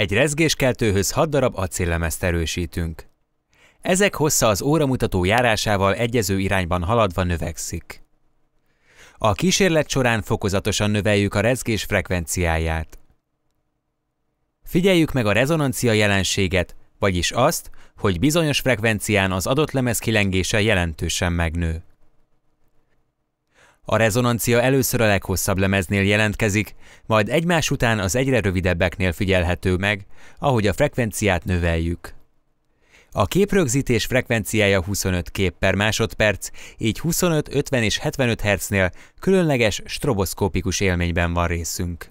Egy rezgéskeltőhöz 6 darab acéllemezt erősítünk. Ezek hossza az óramutató járásával egyező irányban haladva növekszik. A kísérlet során fokozatosan növeljük a rezgés frekvenciáját. Figyeljük meg a rezonancia jelenséget, vagyis azt, hogy bizonyos frekvencián az adott lemez kilengése jelentősen megnő. A rezonancia először a leghosszabb lemeznél jelentkezik, majd egymás után az egyre rövidebbeknél figyelhető meg, ahogy a frekvenciát növeljük. A képrögzítés frekvenciája 25 kép per másodperc, így 25, 50 és 75 Hz-nél különleges stroboszkópikus élményben van részünk.